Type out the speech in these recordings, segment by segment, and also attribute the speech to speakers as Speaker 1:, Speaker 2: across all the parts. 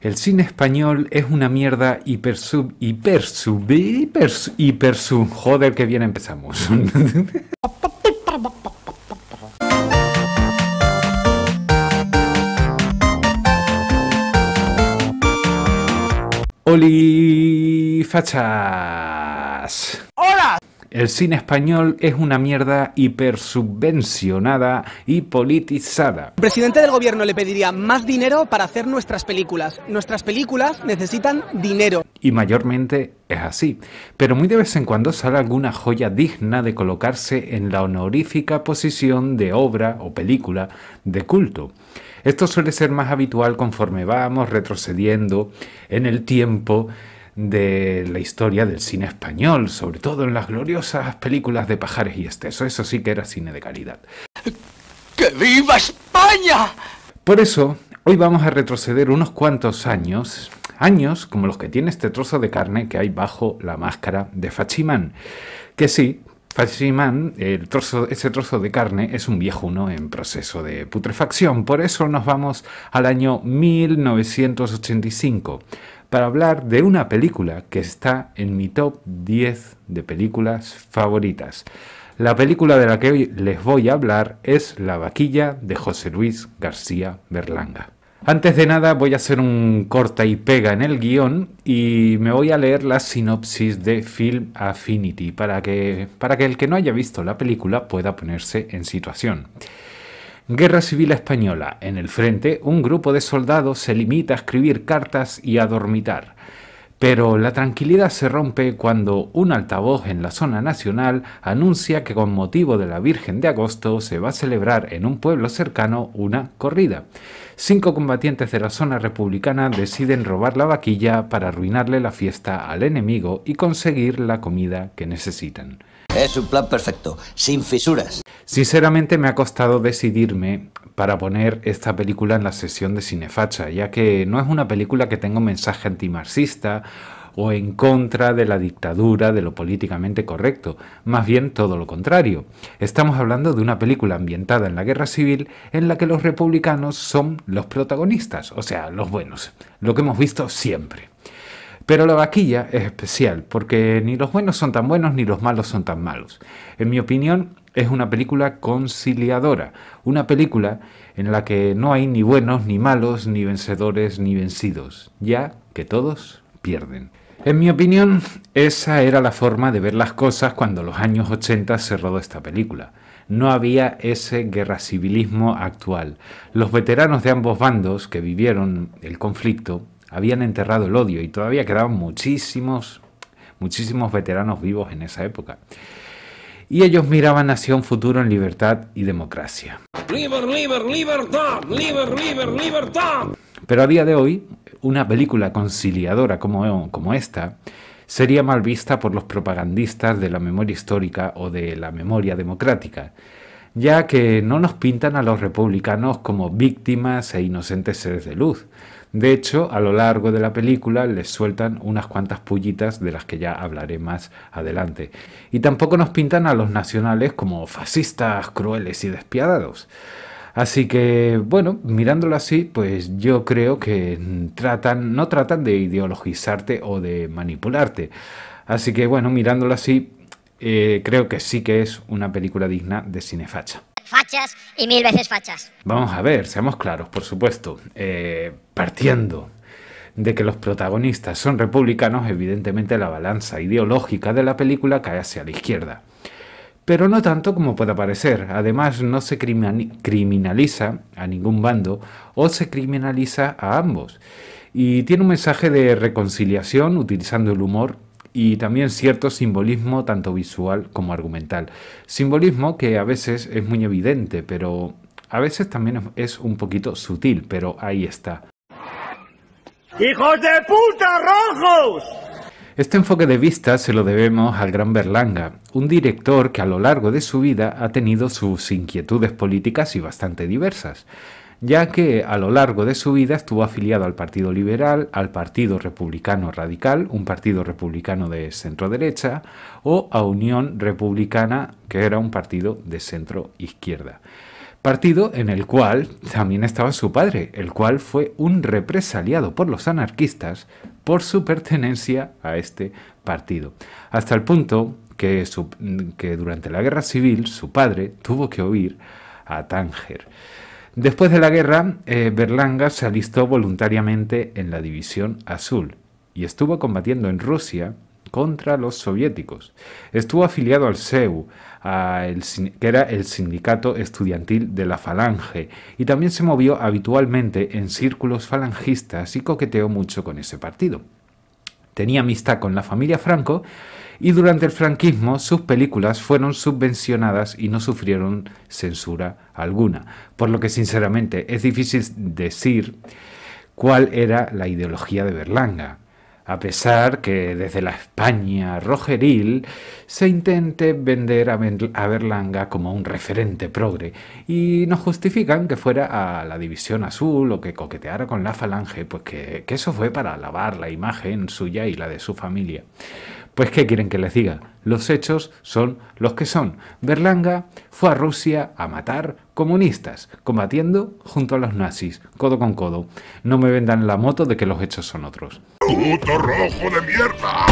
Speaker 1: El cine español es una mierda hiper sub, hiper sub, hiper, hiper sub. Joder, que bien empezamos. Oli fachas. Hola. El cine español es una mierda hipersubvencionada y politizada. El presidente del gobierno le pediría más dinero para hacer nuestras películas. Nuestras películas necesitan dinero. Y mayormente es así. Pero muy de vez en cuando sale alguna joya digna de colocarse en la honorífica posición de obra o película de culto. Esto suele ser más habitual conforme vamos retrocediendo en el tiempo de la historia del cine español, sobre todo en las gloriosas películas de Pajares y Esteso. Eso sí que era cine de calidad. ¡Que viva España! Por eso, hoy vamos a retroceder unos cuantos años, años como los que tiene este trozo de carne que hay bajo la máscara de Fachimán. Que sí, Fachimán, ese trozo de carne es un viejo uno en proceso de putrefacción. Por eso nos vamos al año 1985 para hablar de una película que está en mi top 10 de películas favoritas. La película de la que hoy les voy a hablar es La vaquilla de José Luis García Berlanga. Antes de nada voy a hacer un corta y pega en el guión y me voy a leer la sinopsis de Film Affinity para que, para que el que no haya visto la película pueda ponerse en situación. Guerra Civil Española. En el frente, un grupo de soldados se limita a escribir cartas y a dormitar. Pero la tranquilidad se rompe cuando un altavoz en la zona nacional anuncia que con motivo de la Virgen de Agosto se va a celebrar en un pueblo cercano una corrida. Cinco combatientes de la zona republicana deciden robar la vaquilla para arruinarle la fiesta al enemigo y conseguir la comida que necesitan. Es un plan perfecto, sin fisuras. Sinceramente me ha costado decidirme para poner esta película en la sesión de Cinefacha, ya que no es una película que tenga un mensaje antimarxista o en contra de la dictadura, de lo políticamente correcto, más bien todo lo contrario. Estamos hablando de una película ambientada en la guerra civil en la que los republicanos son los protagonistas, o sea, los buenos, lo que hemos visto siempre. Pero la vaquilla es especial, porque ni los buenos son tan buenos ni los malos son tan malos. En mi opinión, es una película conciliadora, una película en la que no hay ni buenos, ni malos, ni vencedores, ni vencidos, ya que todos pierden. En mi opinión, esa era la forma de ver las cosas cuando los años 80 se rodó esta película. No había ese guerra civilismo actual. Los veteranos de ambos bandos que vivieron el conflicto habían enterrado el odio y todavía quedaban muchísimos, muchísimos veteranos vivos en esa época. Y ellos miraban hacia un futuro en libertad y democracia. libertad, libertad. Pero a día de hoy, una película conciliadora como, como esta sería mal vista por los propagandistas de la memoria histórica o de la memoria democrática, ya que no nos pintan a los republicanos como víctimas e inocentes seres de luz, de hecho, a lo largo de la película les sueltan unas cuantas pullitas de las que ya hablaré más adelante. Y tampoco nos pintan a los nacionales como fascistas, crueles y despiadados. Así que, bueno, mirándolo así, pues yo creo que tratan, no tratan de ideologizarte o de manipularte. Así que, bueno, mirándolo así, eh, creo que sí que es una película digna de cinefacha fachas y mil veces fachas. Vamos a ver, seamos claros, por supuesto. Eh, partiendo de que los protagonistas son republicanos, evidentemente la balanza ideológica de la película cae hacia la izquierda. Pero no tanto como pueda parecer. Además, no se criminaliza a ningún bando o se criminaliza a ambos. Y tiene un mensaje de reconciliación utilizando el humor y también cierto simbolismo tanto visual como argumental. Simbolismo que a veces es muy evidente, pero a veces también es un poquito sutil, pero ahí está. ¡Hijos de puta rojos! Este enfoque de vista se lo debemos al gran Berlanga, un director que a lo largo de su vida ha tenido sus inquietudes políticas y bastante diversas ya que a lo largo de su vida estuvo afiliado al Partido Liberal, al Partido Republicano Radical, un partido republicano de centro derecha, o a Unión Republicana, que era un partido de centro izquierda. Partido en el cual también estaba su padre, el cual fue un represaliado por los anarquistas por su pertenencia a este partido, hasta el punto que, que durante la guerra civil su padre tuvo que huir a Tánger. Después de la guerra, eh, Berlanga se alistó voluntariamente en la División Azul y estuvo combatiendo en Rusia contra los soviéticos. Estuvo afiliado al SEU, que era el sindicato estudiantil de la Falange, y también se movió habitualmente en círculos falangistas y coqueteó mucho con ese partido tenía amistad con la familia Franco y durante el franquismo sus películas fueron subvencionadas y no sufrieron censura alguna, por lo que sinceramente es difícil decir cuál era la ideología de Berlanga a pesar que desde la España rogeril se intente vender a Berlanga como un referente progre, y nos justifican que fuera a la División Azul o que coqueteara con la Falange, pues que, eso fue para lavar la imagen suya y la de su familia. Pues ¿qué quieren que les diga? Los hechos son los que son. Berlanga fue a Rusia a matar comunistas, combatiendo junto a los nazis, codo con codo. No me vendan la moto de que los hechos son otros. ¡Puto rojo de mierda!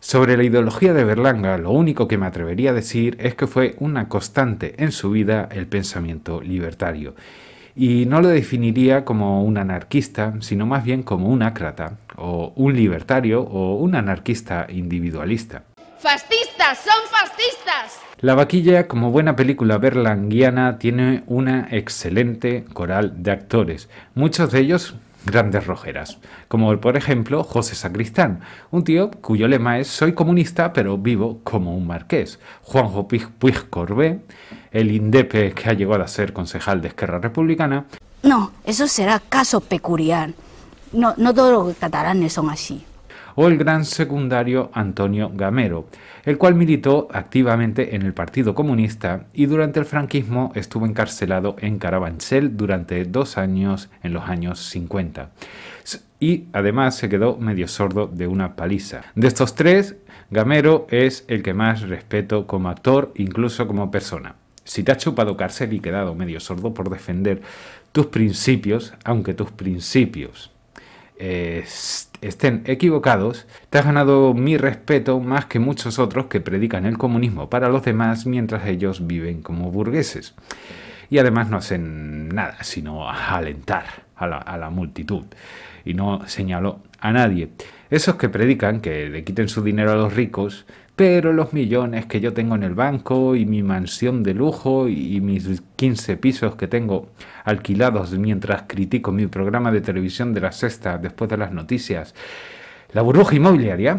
Speaker 1: Sobre la ideología de Berlanga, lo único que me atrevería a decir es que fue una constante en su vida el pensamiento libertario y no lo definiría como un anarquista, sino más bien como un ácrata, o un libertario, o un anarquista individualista. ¡Fascistas! ¡Son fascistas! La vaquilla, como buena película berlanguiana, tiene una excelente coral de actores, muchos de ellos grandes rojeras, como por ejemplo José Sacristán, un tío cuyo lema es soy comunista pero vivo como un marqués, Juanjo Puig Corbé, el indepe que ha llegado a ser concejal de Esquerra Republicana. No, eso será caso peculiar. No, no todos los catalanes son así o el gran secundario Antonio Gamero, el cual militó activamente en el Partido Comunista y durante el franquismo estuvo encarcelado en Carabanchel durante dos años en los años 50. Y además se quedó medio sordo de una paliza. De estos tres, Gamero es el que más respeto como actor, incluso como persona. Si te has chupado cárcel y quedado medio sordo por defender tus principios, aunque tus principios eh, estén equivocados, te has ganado mi respeto más que muchos otros que predican el comunismo para los demás mientras ellos viven como burgueses. Y además no hacen nada, sino alentar a la, a la multitud. Y no señaló a nadie. Esos que predican que le quiten su dinero a los ricos pero los millones que yo tengo en el banco y mi mansión de lujo y mis 15 pisos que tengo alquilados mientras critico mi programa de televisión de la sexta después de las noticias. La burbuja inmobiliaria.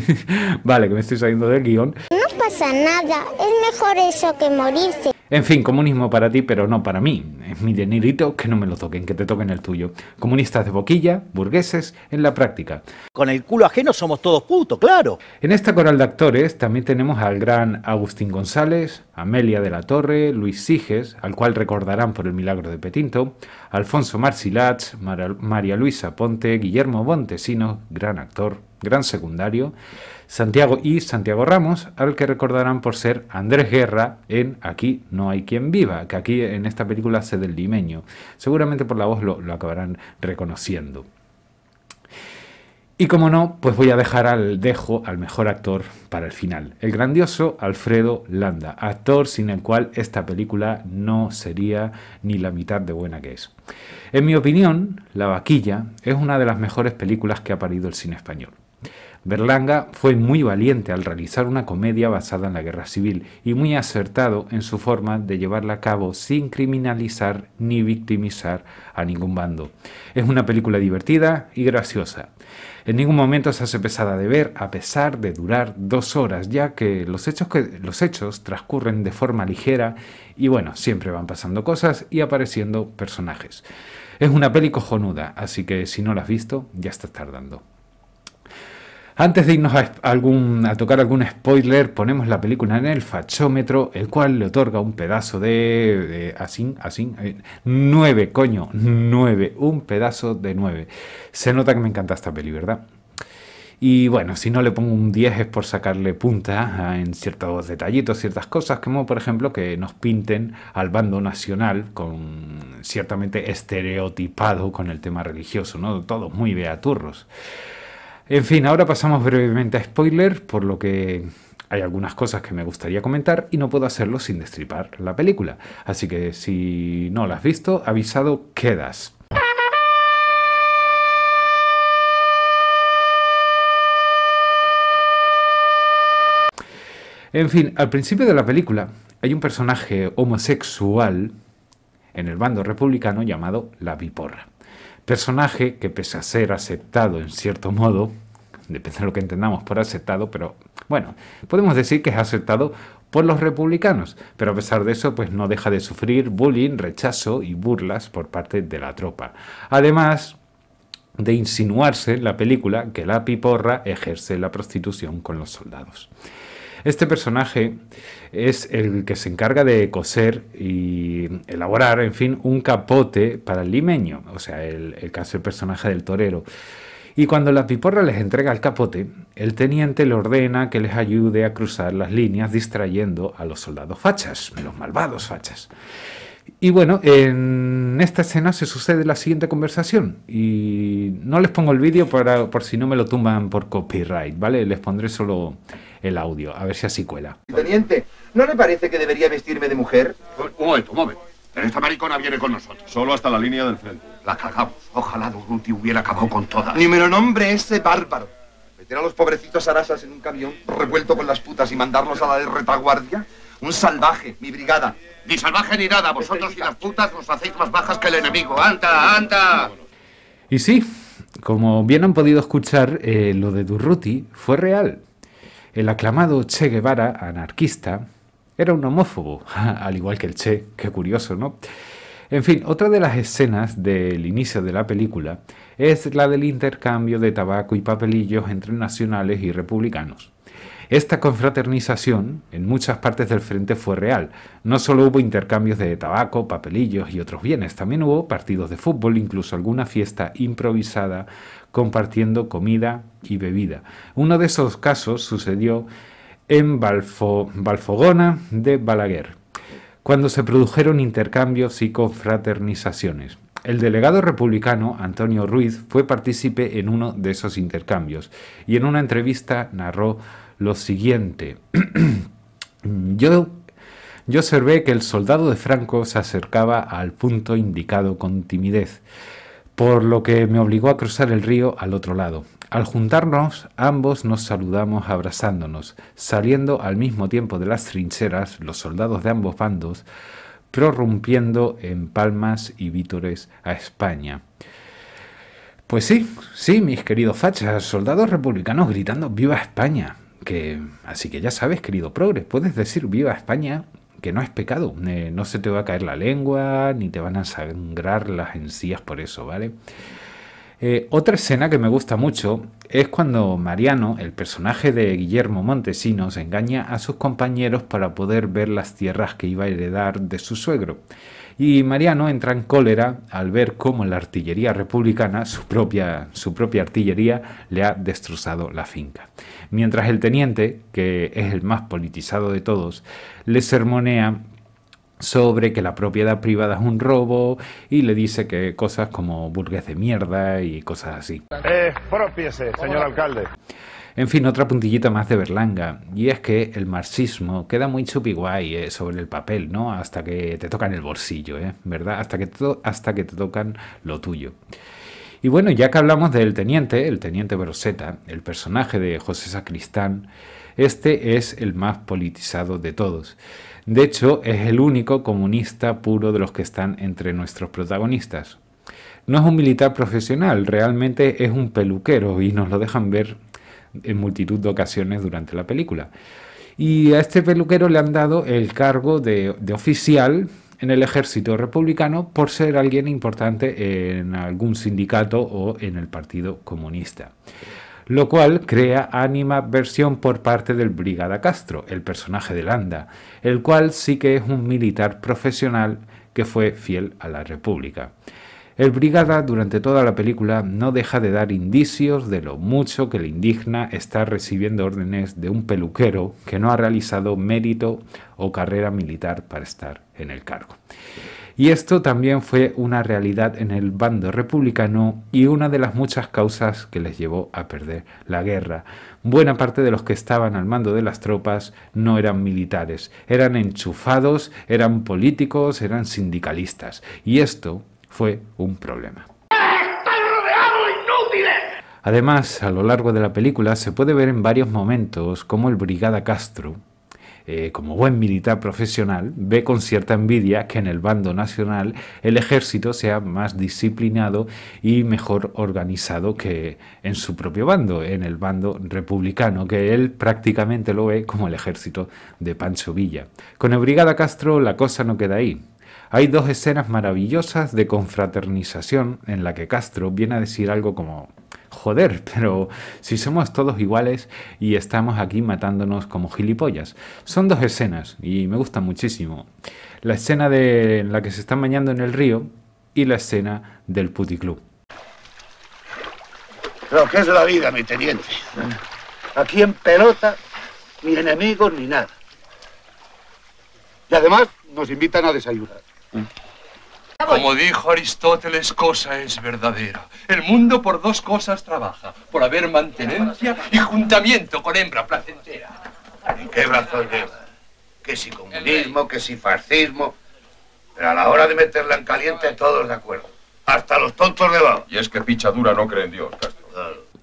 Speaker 1: vale, que me estoy saliendo del guión. No pasa nada, es mejor eso que morirse. En fin, comunismo para ti, pero no para mí. Es mi dinerito que no me lo toquen, que te toquen el tuyo. Comunistas de boquilla, burgueses, en la práctica. Con el culo ajeno somos todos putos, claro. En esta coral de actores también tenemos al gran Agustín González, Amelia de la Torre, Luis Siges, al cual recordarán por el milagro de Petinto, Alfonso Marcilats, María Luisa Ponte, Guillermo Montesinos, gran actor, gran secundario. Santiago y Santiago Ramos, al que recordarán por ser Andrés Guerra en Aquí no hay quien viva, que aquí en esta película se del limeño. Seguramente por la voz lo, lo acabarán reconociendo. Y como no, pues voy a dejar al dejo al mejor actor para el final, el grandioso Alfredo Landa, actor sin el cual esta película no sería ni la mitad de buena que es. En mi opinión, La vaquilla es una de las mejores películas que ha parido el cine español. Berlanga fue muy valiente al realizar una comedia basada en la guerra civil y muy acertado en su forma de llevarla a cabo sin criminalizar ni victimizar a ningún bando. Es una película divertida y graciosa. En ningún momento se hace pesada de ver a pesar de durar dos horas, ya que los hechos, transcurren de forma ligera y bueno, siempre van pasando cosas y apareciendo personajes. Es una peli cojonuda, así que si no la has visto, ya estás tardando. Antes de irnos a, tocar algún spoiler, ponemos la película en el fachómetro, el cual le otorga un pedazo de... así, así, eh, nueve, 9, coño, 9, un pedazo de 9. Se nota que me encanta esta peli, ¿verdad? Y bueno, si no le pongo un 10 es por sacarle punta ah, en ciertos detallitos, ciertas cosas, como por ejemplo que nos pinten al bando nacional con ciertamente estereotipado con el tema religioso, ¿no? Todos muy beaturros. En fin, ahora pasamos brevemente a spoilers, por lo que hay algunas cosas que me gustaría comentar y no puedo hacerlo sin destripar la película. Así que si no la has visto, avisado quedas. En fin, al principio de la película hay un personaje homosexual en el bando republicano llamado La Viporra. Personaje que pese a ser aceptado en cierto modo, depende de lo que entendamos por aceptado, pero bueno, podemos decir que es aceptado por los republicanos, pero a pesar de eso, pues no deja de sufrir bullying, rechazo y burlas por parte de la tropa. Además de insinuarse en la película que la piporra ejerce la prostitución con los soldados. Este personaje es el que se encarga de coser y elaborar, en fin, un capote para el limeño, o sea, el, caso del personaje del torero. Y cuando la piporra les entrega el capote, el teniente le ordena que les ayude a cruzar las líneas distrayendo a los soldados fachas, los malvados fachas. Y bueno, en esta escena se sucede la siguiente conversación. Y no les pongo el vídeo para, por si no me lo tumban por copyright, ¿vale? Les pondré solo el audio. A ver si así cuela. Teniente, ¿no le parece que debería vestirme de mujer? Un momento, un Esta maricona viene con nosotros. Solo hasta la línea del frente. La cagamos. Ojalá Durruti hubiera acabado con toda Ni me lo nombre ese bárbaro. Meter a los pobrecitos arasas en un camión revuelto con las putas y mandarlos a la retaguardia. Un salvaje, mi brigada. Ni salvaje ni nada. Vosotros y las putas nos hacéis más bajas que el enemigo. ¡Anda, anda! Y sí, como bien han podido escuchar, eh, lo de Durruti fue real. El aclamado Che Guevara, anarquista, era un homófobo, al igual que el Che, qué curioso, ¿no? En fin, otra de las escenas del inicio de la película es la del intercambio de tabaco y papelillos entre nacionales y republicanos. Esta confraternización en muchas partes del frente fue real. No solo hubo intercambios de tabaco, papelillos y otros bienes, también hubo partidos de fútbol, incluso alguna fiesta improvisada compartiendo comida y bebida. Uno de esos casos sucedió en Balfogona de Balaguer, cuando se produjeron intercambios y confraternizaciones. El delegado republicano Antonio Ruiz fue partícipe en uno de esos intercambios y en una entrevista narró lo siguiente. yo, yo observé que el soldado de Franco se acercaba al punto indicado con timidez por lo que me obligó a cruzar el río al otro lado. Al juntarnos, ambos nos saludamos abrazándonos, saliendo al mismo tiempo de las trincheras los soldados de ambos bandos, prorrumpiendo en palmas y vítores a España. Pues sí, sí, mis queridos fachas, soldados republicanos gritando ¡Viva España! Que, así que ya sabes, querido Progres, puedes decir ¡Viva España! que no es pecado. no se te va a caer la lengua, ni te van a sangrar las encías por eso, ¿vale? Eh, otra escena que me gusta mucho es cuando Mariano, el personaje de Guillermo Montesinos, engaña a sus compañeros para poder ver las tierras que iba a heredar de su suegro y Mariano entra en cólera al ver cómo la artillería republicana, su propia, su propia artillería, le ha destrozado la finca. Mientras el teniente, que es el más politizado de todos, le sermonea sobre que la propiedad privada es un robo y le dice que cosas como burgués de mierda y cosas así. Eh, señor alcalde. En fin, otra puntillita más de Berlanga, y es que el marxismo queda muy chupi eh, sobre el papel, ¿no? Hasta que te tocan el bolsillo, ¿eh? ¿Verdad? Hasta que, hasta que te tocan lo tuyo. Y bueno, ya que hablamos del teniente, el teniente Broseta, el personaje de José Sacristán, este es el más politizado de todos. De hecho, es el único comunista puro de los que están entre nuestros protagonistas. No es un militar profesional, realmente es un peluquero y nos lo dejan ver en multitud de ocasiones durante la película. Y a este peluquero le han dado el cargo de, oficial en el ejército republicano por ser alguien importante en algún sindicato o en el Partido Comunista lo cual crea ánima versión por parte del Brigada Castro, el personaje de Landa, el cual sí que es un militar profesional que fue fiel a la República. El brigada durante toda la película no deja de dar indicios de lo mucho que le indigna estar recibiendo órdenes de un peluquero que no ha realizado mérito o carrera militar para estar en el cargo. Y esto también fue una realidad en el bando republicano y una de las muchas causas que les llevó a perder la guerra. Buena parte de los que estaban al mando de las tropas no eran militares, eran enchufados, eran políticos, eran sindicalistas. Y esto fue un problema. Además, a lo largo de la película se puede ver en varios momentos cómo el Brigada Castro, eh, como buen militar profesional, ve con cierta envidia que en el bando nacional el ejército sea más disciplinado y mejor organizado que en su propio bando, en el bando republicano, que él prácticamente lo ve como el ejército de Pancho Villa. Con el Brigada Castro la cosa no queda ahí. Hay dos escenas maravillosas de confraternización en la que Castro viene a decir algo como, joder, pero si somos todos iguales y estamos aquí matándonos como gilipollas. Son dos escenas y me gustan muchísimo. La escena de la que se están bañando en el río y la escena del puticlub. Lo que es la vida, mi teniente. Aquí en pelota, ni enemigos ni nada. Y además nos invitan a desayunar. Como dijo Aristóteles, cosa es verdadera. El mundo por dos cosas trabaja. Por haber mantenencia y juntamiento con hembra placentera. ¿En qué razón lleva? Que si comunismo, que si fascismo... Pero a la hora de meterla en caliente, todos de acuerdo. Hasta los tontos de abajo. Y es que dura no cree en Dios,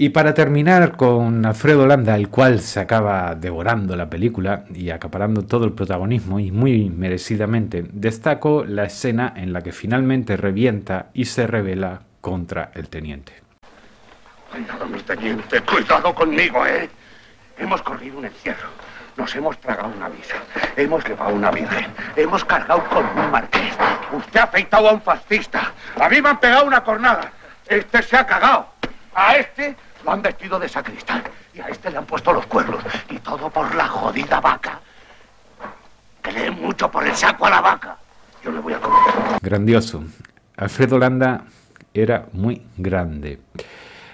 Speaker 1: y para terminar con Alfredo Landa, el cual se acaba devorando la película y acaparando todo el protagonismo y muy merecidamente, destaco la escena en la que finalmente revienta y se revela contra el teniente. Cuidado, mi teniente, cuidado conmigo, ¿eh? Hemos corrido un encierro, nos hemos tragado una visa, hemos llevado una virgen, hemos cargado con un marqués, usted ha afeitado a un fascista, a mí me han pegado una cornada, este se ha cagado, a este lo han vestido de sacristán y a este le han puesto los cuernos. Y todo por la jodida vaca. Que le mucho por el saco a la vaca. Yo le voy a comer. Grandioso. Alfredo Landa era muy grande.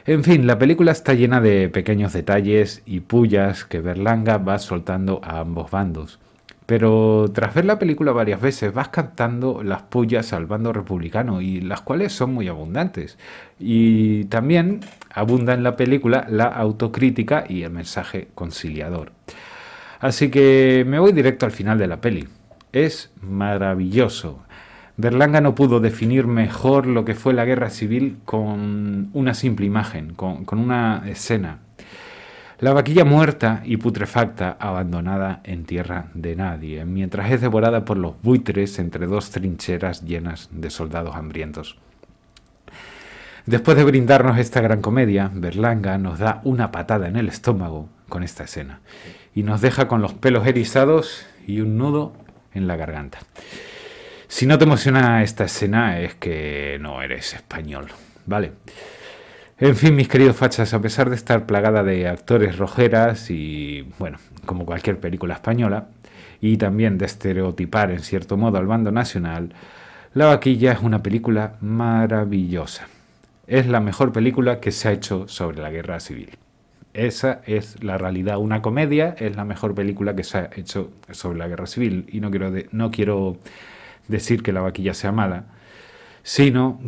Speaker 1: En fin, la película está llena de pequeños detalles y pullas que Berlanga va soltando a ambos bandos. Pero tras ver la película varias veces vas cantando las pullas al bando republicano y las cuales son muy abundantes. Y también abunda en la película la autocrítica y el mensaje conciliador. Así que me voy directo al final de la peli. Es maravilloso. Berlanga no pudo definir mejor lo que fue la guerra civil con una simple imagen, con una escena. La vaquilla muerta y putrefacta, abandonada en tierra de nadie, mientras es devorada por los buitres entre dos trincheras llenas de soldados hambrientos. Después de brindarnos esta gran comedia, Berlanga nos da una patada en el estómago con esta escena y nos deja con los pelos erizados y un nudo en la garganta. Si no te emociona esta escena es que no eres español, ¿vale? En fin, mis queridos fachas, a pesar de estar plagada de actores rojeras y, bueno, como cualquier película española, y también de estereotipar en cierto modo al bando nacional, La Vaquilla es una película maravillosa. Es la mejor película que se ha hecho sobre la guerra civil. Esa es la realidad. Una comedia es la mejor película que se ha hecho sobre la guerra civil. Y no quiero, de, no quiero decir que La Vaquilla sea mala, sino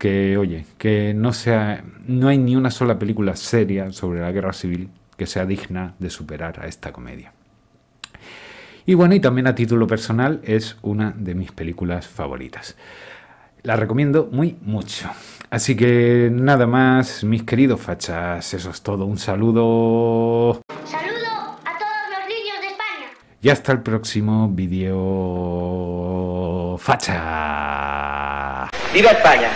Speaker 1: que, oye, que no sea, no hay ni una sola película seria sobre la guerra civil que sea digna de superar a esta comedia. Y bueno, y también a título personal es una de mis películas favoritas. La recomiendo muy mucho. Así que nada más, mis queridos fachas, eso es todo. Un saludo. Saludo a todos los niños de España. Y hasta el próximo vídeo facha. ¡Viva España!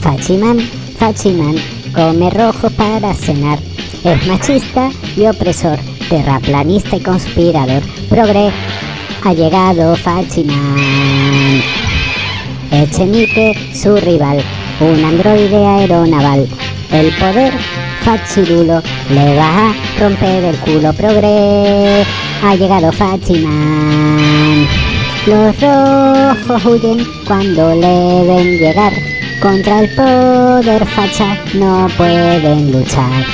Speaker 1: Fachiman, Fachiman, come rojo para cenar. Es machista y opresor, terraplanista y conspirador. Progre, ha llegado Fachiman. Echenite su rival, un androide aeronaval. El poder, Fachirulo, le va a romper el culo. Progre, ha llegado Fachiman. Los rojos huyen cuando le ven llegar, contra el poder facha no pueden luchar.